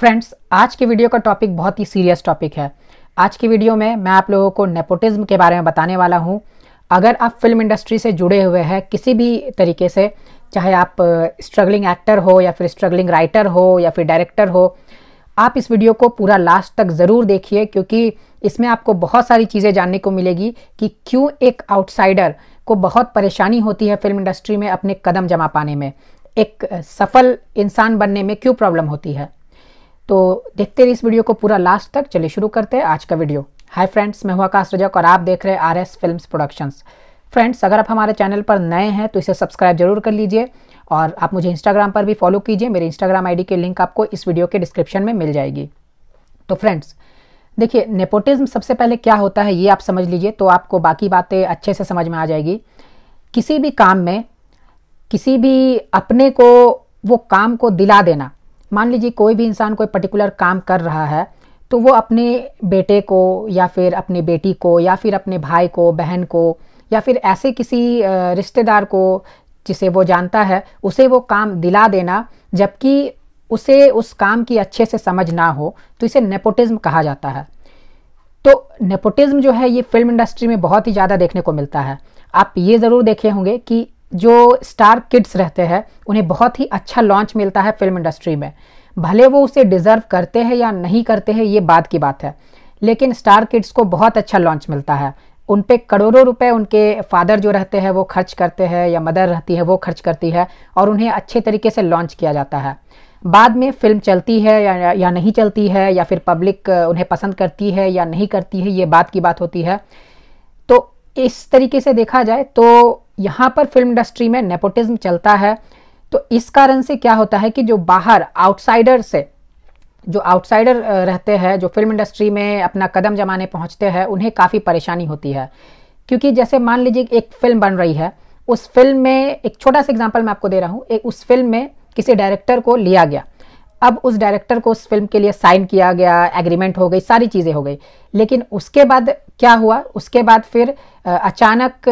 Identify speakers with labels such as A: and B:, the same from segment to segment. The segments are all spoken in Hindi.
A: फ्रेंड्स आज के वीडियो का टॉपिक बहुत ही सीरियस टॉपिक है आज की वीडियो में मैं आप लोगों को नेपोटिज्म के बारे में बताने वाला हूँ अगर आप फिल्म इंडस्ट्री से जुड़े हुए हैं किसी भी तरीके से चाहे आप स्ट्रगलिंग एक्टर हो या फिर स्ट्रगलिंग राइटर हो या फिर डायरेक्टर हो आप इस वीडियो को पूरा लास्ट तक ज़रूर देखिए क्योंकि इसमें आपको बहुत सारी चीज़ें जानने को मिलेगी कि क्यों एक आउटसाइडर को बहुत परेशानी होती है फिल्म इंडस्ट्री में अपने कदम जमा पाने में एक सफल इंसान बनने में क्यों प्रॉब्लम होती है तो देखते रहिए इस वीडियो को पूरा लास्ट तक चलिए शुरू करते हैं आज का वीडियो हाय फ्रेंड्स मैं हुआ आकाश रजक और आप देख रहे हैं R S film productions friends अगर आप हमारे चैनल पर नए हैं तो इसे सब्सक्राइब जरूर कर लीजिए और आप मुझे इंस्टाग्राम पर भी फॉलो कीजिए मेरे इंस्टाग्राम आईडी के लिंक आपको इस वीडियो के डिस्क्रिप्शन में मिल जाएगी तो फ्रेंड्स देखिए नेपोटिज्म सबसे पहले क्या होता है ये आप समझ लीजिए तो आपको बाकी बातें अच्छे से समझ में आ जाएगी किसी भी काम में किसी भी अपने को वो काम को दिला देना मान लीजिए कोई भी इंसान कोई पर्टिकुलर काम कर रहा है तो वो अपने बेटे को या फिर अपने बेटी को या फिर अपने भाई को बहन को या फिर ऐसे किसी रिश्तेदार को जिसे वो जानता है उसे वो काम दिला देना जबकि उसे उस काम की अच्छे से समझ ना हो तो इसे नेपोटिज्म कहा जाता है तो नेपोटिज्म जो है ये फिल्म इंडस्ट्री में बहुत ही ज़्यादा देखने को मिलता है आप ये ज़रूर देखे होंगे कि जो स्टार किड्स रहते हैं उन्हें बहुत ही अच्छा लॉन्च मिलता है फिल्म इंडस्ट्री में भले वो उसे डिज़र्व करते हैं या नहीं करते हैं ये बात की बात है लेकिन स्टार किड्स को बहुत अच्छा लॉन्च मिलता है उन पर करोड़ों रुपए उनके फादर जो रहते हैं वो खर्च करते हैं या मदर रहती है वो खर्च करती है और उन्हें अच्छे तरीके से लॉन्च किया जाता है बाद में फिल्म चलती है या या नहीं चलती है या फिर पब्लिक उन्हें पसंद करती है या नहीं करती है ये बात की बात होती है तो इस तरीके से देखा जाए तो यहाँ पर फिल्म इंडस्ट्री में नेपोटिज्म चलता है तो इस कारण से क्या होता है कि जो बाहर आउटसाइडर से जो आउटसाइडर रहते हैं जो फिल्म इंडस्ट्री में अपना कदम जमाने पहुँचते हैं उन्हें काफ़ी परेशानी होती है क्योंकि जैसे मान लीजिए एक फिल्म बन रही है उस फिल्म में एक छोटा सा एग्जाम्पल मैं आपको दे रहा हूँ उस फिल्म में किसी डायरेक्टर को लिया गया अब उस डायरेक्टर को उस फिल्म के लिए साइन किया गया एग्रीमेंट हो गई सारी चीज़ें हो गई लेकिन उसके बाद क्या हुआ उसके बाद फिर अचानक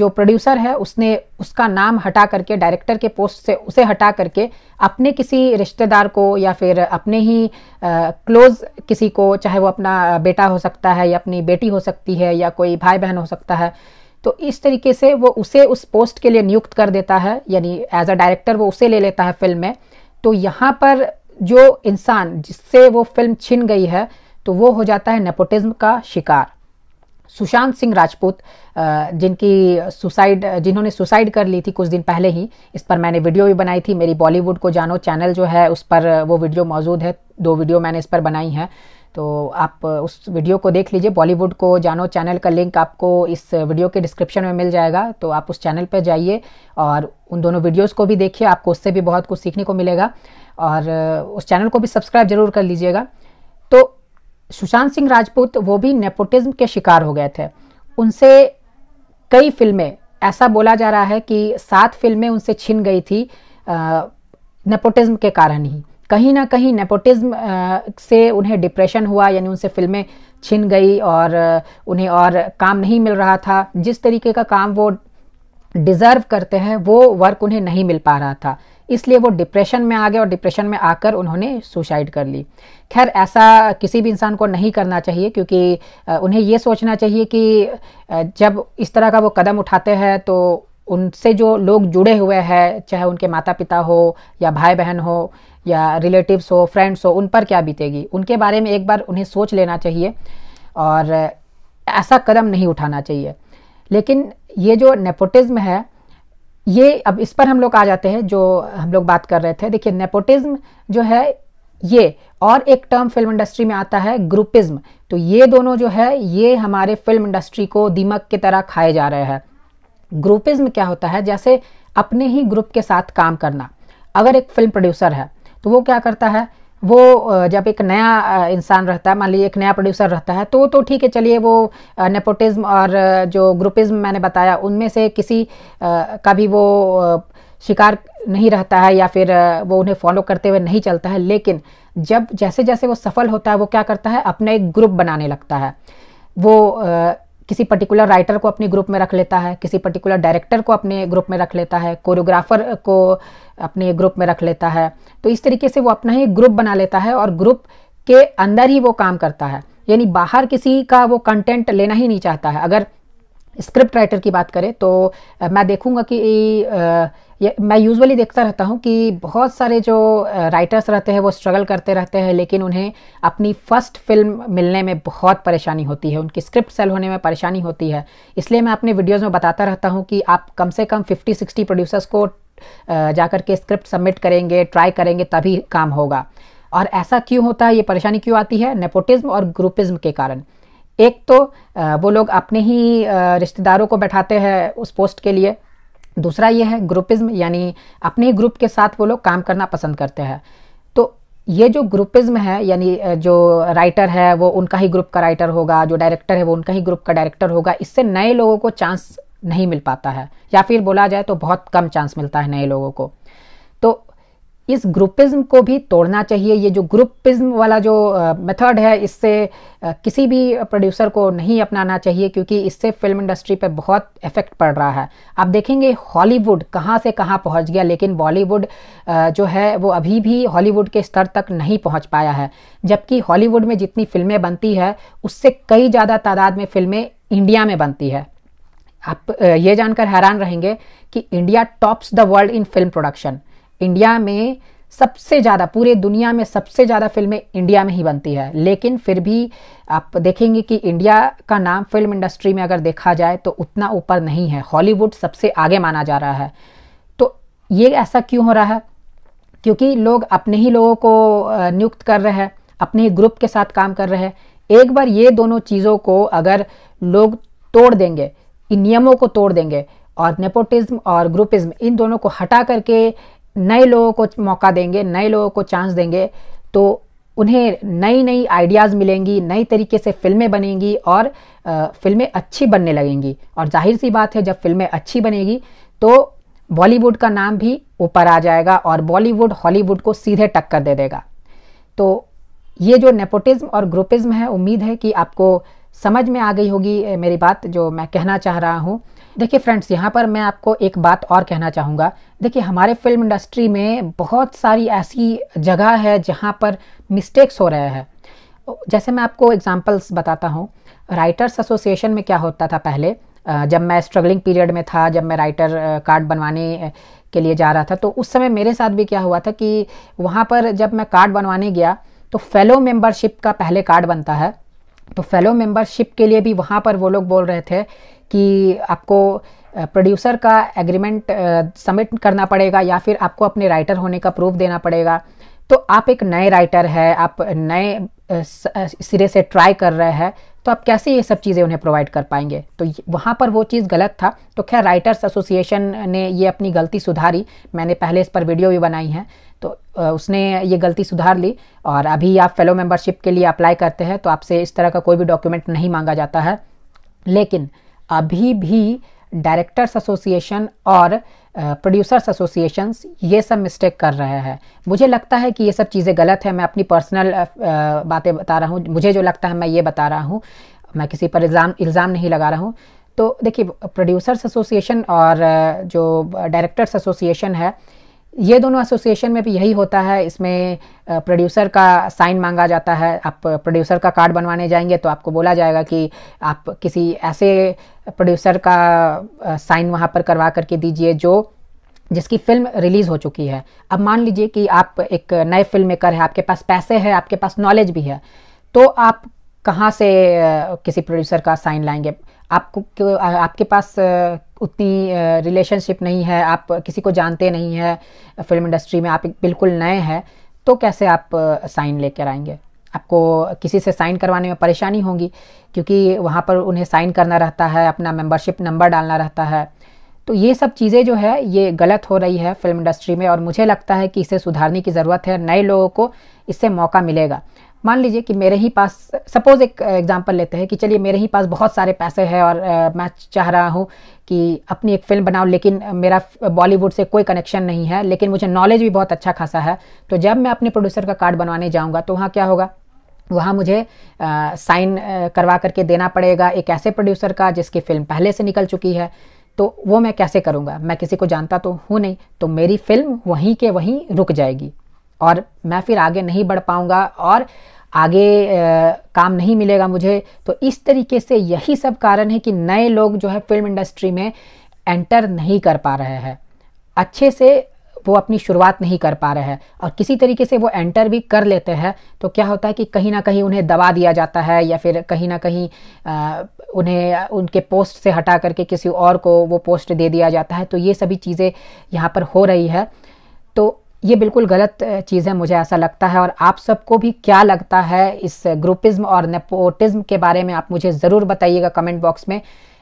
A: जो प्रोड्यूसर है उसने उसका नाम हटा करके डायरेक्टर के पोस्ट से उसे हटा करके अपने किसी रिश्तेदार को या फिर अपने ही क्लोज़ किसी को चाहे वो अपना बेटा हो सकता है या अपनी बेटी हो सकती है या कोई भाई बहन हो सकता है तो इस तरीके से वो उसे उस पोस्ट के लिए नियुक्त कर देता है यानी एज अ डायरेक्टर वो उसे ले लेता है फिल्म में तो यहाँ पर जो इंसान जिससे वो फिल्म छिन गई है तो वो हो जाता है नेपोटिज्म का शिकार सुशांत सिंह राजपूत जिनकी सुसाइड जिन्होंने सुसाइड कर ली थी कुछ दिन पहले ही इस पर मैंने वीडियो भी बनाई थी मेरी बॉलीवुड को जानो चैनल जो है उस पर वो वीडियो मौजूद है दो वीडियो मैंने इस पर बनाई हैं तो आप उस वीडियो को देख लीजिए बॉलीवुड को जानो चैनल का लिंक आपको इस वीडियो के डिस्क्रिप्शन में मिल जाएगा तो आप उस चैनल पर जाइए और उन दोनों वीडियोस को भी देखिए आपको उससे भी बहुत कुछ सीखने को मिलेगा और उस चैनल को भी सब्सक्राइब जरूर कर लीजिएगा तो सुशांत सिंह राजपूत वो भी नेपोटिज्म के शिकार हो गए थे उनसे कई फिल्में ऐसा बोला जा रहा है कि सात फिल्में उनसे छिन गई थी नेपोटिज्म के कारण ही कहीं ना कहीं नेपोटिज्म से उन्हें डिप्रेशन हुआ यानी उनसे फिल्में छिन गई और उन्हें और काम नहीं मिल रहा था जिस तरीके का काम वो डिज़र्व करते हैं वो वर्क उन्हें नहीं मिल पा रहा था इसलिए वो डिप्रेशन में आ गए और डिप्रेशन में आकर उन्होंने सुसाइड कर ली खैर ऐसा किसी भी इंसान को नहीं करना चाहिए क्योंकि उन्हें ये सोचना चाहिए कि जब इस तरह का वो कदम उठाते हैं तो उनसे जो लोग जुड़े हुए हैं चाहे उनके माता पिता हो या भाई बहन हो या रिलेटिव्स हो फ्रेंड्स हो उन पर क्या बीतेगी उनके बारे में एक बार उन्हें सोच लेना चाहिए और ऐसा कदम नहीं उठाना चाहिए लेकिन ये जो नेपोटिज़्म है ये अब इस पर हम लोग आ जाते हैं जो हम लोग बात कर रहे थे देखिए नेपोटिज़्म जो है ये और एक टर्म फिल्म इंडस्ट्री में आता है ग्रुपिज्म तो ये दोनों जो है ये हमारे फिल्म इंडस्ट्री को दीमक की तरह खाए जा रहे हैं ग्रुपिज्म क्या होता है जैसे अपने ही ग्रुप के साथ काम करना अगर एक फिल्म प्रोड्यूसर है तो वो क्या करता है वो जब एक नया इंसान रहता है मान लीजिए एक नया प्रोड्यूसर रहता है तो तो ठीक है चलिए वो नेपोटिज्म और जो ग्रुपिज्म मैंने बताया उनमें से किसी का भी वो शिकार नहीं रहता है या फिर वो उन्हें फॉलो करते हुए नहीं चलता है लेकिन जब जैसे जैसे वो सफल होता है वो क्या करता है अपना एक ग्रुप बनाने लगता है वो किसी पर्टिकुलर राइटर को अपने ग्रुप में रख लेता है किसी पर्टिकुलर डायरेक्टर को अपने ग्रुप में रख लेता है कोरियोग्राफर को अपने ग्रुप में रख लेता है तो इस तरीके से वो अपना ही ग्रुप बना लेता है और ग्रुप के अंदर ही वो काम करता है यानी बाहर किसी का वो कंटेंट लेना ही नहीं चाहता है अगर स्क्रिप्ट राइटर की बात करें तो मैं देखूंगा कि मैं यूजुअली देखता रहता हूँ कि बहुत सारे जो राइटर्स रहते हैं वो स्ट्रगल करते रहते हैं लेकिन उन्हें अपनी फर्स्ट फिल्म मिलने में बहुत परेशानी होती है उनकी स्क्रिप्ट सेल होने में परेशानी होती है इसलिए मैं अपने वीडियोज़ में बताता रहता हूँ कि आप कम से कम फिफ्टी सिक्सटी प्रोड्यूसर्स को जाकर के स्क्रिप्ट सबमिट करेंगे ट्राई करेंगे तभी काम होगा और ऐसा क्यों होता है ये परेशानी क्यों आती है नेपोटिज्म और ग्रुपिज्म के कारण एक तो वो लोग अपने ही रिश्तेदारों को बैठाते हैं उस पोस्ट के लिए दूसरा ये है ग्रुपिज्म यानी अपने ही ग्रुप के साथ वो लोग काम करना पसंद करते हैं तो ये जो ग्रुपिज्म है यानी जो राइटर है वो उनका ही ग्रुप का राइटर होगा जो डायरेक्टर है वो उनका ही ग्रुप का डायरेक्टर होगा इससे नए लोगों को चांस नहीं मिल पाता है या फिर बोला जाए तो बहुत कम चांस मिलता है नए लोगों को इस ग्रुपिज्म को भी तोड़ना चाहिए ये जो ग्रुपिज्म वाला जो मेथड है इससे किसी भी प्रोड्यूसर को नहीं अपनाना चाहिए क्योंकि इससे फिल्म इंडस्ट्री पर बहुत इफेक्ट पड़ रहा है आप देखेंगे हॉलीवुड कहाँ से कहाँ पहुँच गया लेकिन बॉलीवुड जो है वो अभी भी हॉलीवुड के स्तर तक नहीं पहुँच पाया है जबकि हॉलीवुड में जितनी फिल्में बनती है उससे कई ज़्यादा तादाद में फिल्में इंडिया में बनती है आप ये जानकर हैरान रहेंगे कि India tops the world in film production India में सबसे ज़्यादा पूरे दुनिया में सबसे ज़्यादा फिल्में इंडिया में ही बनती है लेकिन फिर भी आप देखेंगे कि इंडिया का नाम फिल्म इंडस्ट्री में अगर देखा जाए तो उतना ऊपर नहीं है हॉलीवुड सबसे आगे माना जा रहा है तो ये ऐसा क्यों हो रहा है क्योंकि लोग अपने ही लोगों को नियुक्त कर रहे हैं अपने ही ग्रुप के साथ काम कर रहे हैं एक बार ये दोनों चीज़ों को अगर लोग तोड़ देंगे इन नियमों को तोड़ देंगे और नेपोटिज्म और ग्रुपिज्म इन दोनों को हटा करके नए लोगों को मौका देंगे नए लोगों को चांस देंगे तो उन्हें नई नई आइडियाज़ मिलेंगी नई तरीके से फिल्में बनेंगी और फिल्में अच्छी बनने लगेंगी और जाहिर सी बात है जब फिल्में अच्छी बनेगी तो बॉलीवुड का नाम भी ऊपर आ जाएगा और बॉलीवुड हॉलीवुड को सीधे टक्कर दे देगा तो ये जो नेपोटिज़्म और ग्रुपिज़्म है उम्मीद है कि आपको समझ में आ गई होगी मेरी बात जो मैं कहना चाह रहा हूँ देखिए फ्रेंड्स यहाँ पर मैं आपको एक बात और कहना चाहूँगा देखिए हमारे फिल्म इंडस्ट्री में बहुत सारी ऐसी जगह है जहाँ पर मिस्टेक्स हो रहे हैं जैसे मैं आपको एग्जांपल्स बताता हूँ राइटर्स एसोसिएशन में क्या होता था पहले जब मैं स्ट्रगलिंग पीरियड में था जब मैं राइटर कार्ड बनवाने के लिए जा रहा था तो उस समय मेरे साथ भी क्या हुआ था कि वहाँ पर जब मैं कार्ड बनवाने गया तो फेलो मेंबरशिप का पहले कार्ड बनता है तो फेलो मेंबरशिप के लिए भी वहाँ पर वो लोग बोल रहे थे कि आपको प्रोड्यूसर का एग्रीमेंट सबमिट करना पड़ेगा या फिर आपको अपने राइटर होने का प्रूफ देना पड़ेगा तो आप एक नए राइटर है आप नए सिरे से ट्राई कर रहे हैं तो आप कैसे ये सब चीज़ें उन्हें प्रोवाइड कर पाएंगे तो वहाँ पर वो चीज़ गलत था तो खैर राइटर्स एसोसिएशन ने ये अपनी गलती सुधारी मैंने पहले इस पर वीडियो भी बनाई है तो उसने ये गलती सुधार ली और अभी आप फेलो मेंबरशिप के लिए अप्लाई करते हैं तो आपसे इस तरह का कोई भी डॉक्यूमेंट नहीं मांगा जाता है लेकिन अभी भी डायरेक्टर्स एसोसिएशन और प्रोड्यूसर्स एसोसिएशन ये सब मिस्टेक कर रहे हैं मुझे लगता है कि ये सब चीज़ें गलत है मैं अपनी पर्सनल बातें बता रहा हूँ मुझे जो लगता है मैं ये बता रहा हूँ मैं किसी पर इल्ज़ाम इल्ज़ाम नहीं लगा रहा हूँ तो देखिए प्रोड्यूसर्स एसोसिएशन और जो डायरेक्टर्स एसोसिएशन है ये दोनों एसोसिएशन में भी यही होता है इसमें प्रोड्यूसर का साइन मांगा जाता है आप प्रोड्यूसर का कार्ड बनवाने जाएंगे तो आपको बोला जाएगा कि आप किसी ऐसे प्रोड्यूसर का साइन वहाँ पर करवा करके दीजिए जो जिसकी फिल्म रिलीज़ हो चुकी है अब मान लीजिए कि आप एक नए फिल्म मेकर है आपके पास पैसे है आपके पास नॉलेज भी है तो आप कहाँ से किसी प्रोड्यूसर का साइन लाएंगे आपको आपके पास उतनी रिलेशनशिप नहीं है आप किसी को जानते नहीं है फिल्म इंडस्ट्री में आप बिल्कुल नए हैं तो कैसे आप साइन लेकर आएंगे आपको किसी से साइन करवाने में परेशानी होगी क्योंकि वहाँ पर उन्हें साइन करना रहता है अपना मेंबरशिप नंबर डालना रहता है तो ये सब चीज़ें जो है ये गलत हो रही है फिल्म इंडस्ट्री में और मुझे लगता है कि इसे सुधारने की ज़रूरत है नए लोगों को इससे मौका मिलेगा मान लीजिए कि मेरे ही पास सपोज एक एग्जांपल uh, लेते हैं कि चलिए मेरे ही पास बहुत सारे पैसे हैं और आ, uh, मैं चाह रहा हूँ कि अपनी एक फिल्म बनाऊँ लेकिन uh, मेरा बॉलीवुड से कोई कनेक्शन नहीं है लेकिन मुझे नॉलेज भी बहुत अच्छा खासा है तो जब मैं अपने प्रोड्यूसर का कार्ड बनवाने जाऊँगा तो वहाँ क्या होगा वहाँ मुझे आ, साइन करवा करके देना पड़ेगा एक ऐसे प्रोड्यूसर का जिसकी फिल्म पहले से निकल चुकी है तो वो मैं कैसे करूँगा मैं किसी को जानता तो हूँ नहीं तो मेरी फिल्म वहीं के वहीं रुक जाएगी और मैं फिर आगे नहीं बढ़ पाऊँगा और आगे आ, काम नहीं मिलेगा मुझे तो इस तरीके से यही सब कारण है कि नए लोग जो है फिल्म इंडस्ट्री में एंटर नहीं कर पा रहे हैं अच्छे से वो अपनी शुरुआत नहीं कर पा रहे हैं और किसी तरीके से वो एंटर भी कर लेते हैं तो क्या होता है कि कहीं ना कहीं उन्हें दबा दिया जाता है या फिर कहीं ना कहीं आ, उन्हें उनके पोस्ट से हटा करके किसी और को वो पोस्ट दे दिया जाता है तो ये सभी चीज़ें यहाँ पर हो रही है तो ये बिल्कुल गलत चीज़ है मुझे ऐसा लगता है और आप सबको भी क्या लगता है इस ग्रुपिज्म और नेपोटिज्म के बारे में आप मुझे ज़रूर बताइएगा कमेंट बॉक्स में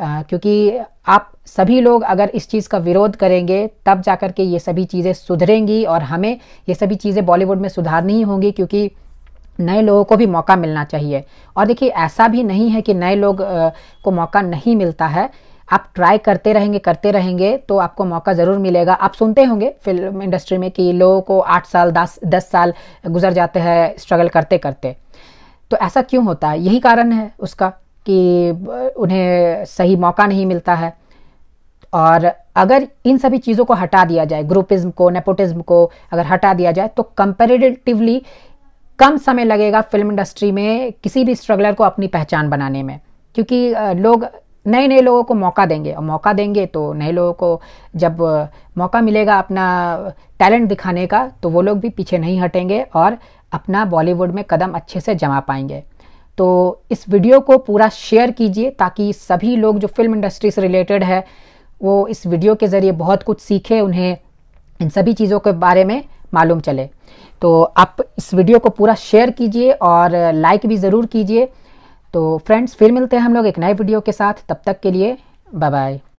A: आ, क्योंकि आप सभी लोग अगर इस चीज़ का विरोध करेंगे तब जाकर के ये सभी चीज़ें सुधरेंगी और हमें ये सभी चीज़ें बॉलीवुड में सुधारनी ही होंगी क्योंकि नए लोगों को भी मौका मिलना चाहिए और देखिए ऐसा भी नहीं है कि नए लोग आ, को मौका नहीं मिलता है आप ट्राई करते रहेंगे करते रहेंगे तो आपको मौका ज़रूर मिलेगा आप सुनते होंगे फिल्म इंडस्ट्री में कि लोगों को आठ साल दस दस साल गुजर जाते हैं स्ट्रगल करते करते तो ऐसा क्यों होता है यही कारण है उसका कि उन्हें सही मौका नहीं मिलता है और अगर इन सभी चीज़ों को हटा दिया जाए ग्रुपिज्म को नेपोटिज्म को अगर हटा दिया जाए तो कंपेरेटिवली कम समय लगेगा फिल्म इंडस्ट्री में किसी भी स्ट्रगलर को अपनी पहचान बनाने में क्योंकि लोग नए नए लोगों को मौका देंगे और मौका देंगे तो नए लोगों को जब मौका मिलेगा अपना टैलेंट दिखाने का तो वो लोग भी पीछे नहीं हटेंगे और अपना बॉलीवुड में कदम अच्छे से जमा पाएंगे तो इस वीडियो को पूरा शेयर कीजिए ताकि सभी लोग जो फिल्म इंडस्ट्री से रिलेटेड है वो इस वीडियो के ज़रिए बहुत कुछ सीखे उन्हें इन सभी चीज़ों के बारे में मालूम चले तो आप इस वीडियो को पूरा शेयर कीजिए और लाइक भी ज़रूर कीजिए तो फ्रेंड्स फिर मिलते हैं हम लोग एक नए वीडियो के साथ तब तक के लिए बाय बाय